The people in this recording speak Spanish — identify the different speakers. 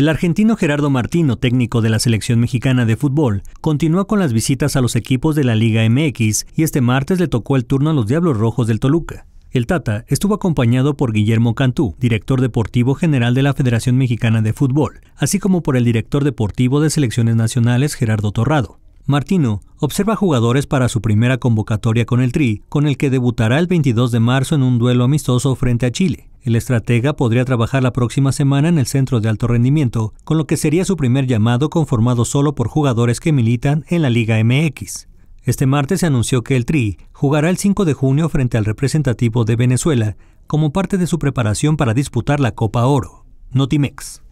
Speaker 1: El argentino Gerardo Martino, técnico de la selección mexicana de fútbol, continúa con las visitas a los equipos de la Liga MX y este martes le tocó el turno a los Diablos Rojos del Toluca. El Tata estuvo acompañado por Guillermo Cantú, director deportivo general de la Federación Mexicana de Fútbol, así como por el director deportivo de selecciones nacionales Gerardo Torrado. Martino observa jugadores para su primera convocatoria con el Tri, con el que debutará el 22 de marzo en un duelo amistoso frente a Chile. El estratega podría trabajar la próxima semana en el centro de alto rendimiento, con lo que sería su primer llamado conformado solo por jugadores que militan en la Liga MX. Este martes se anunció que el Tri jugará el 5 de junio frente al representativo de Venezuela como parte de su preparación para disputar la Copa Oro. Notimex.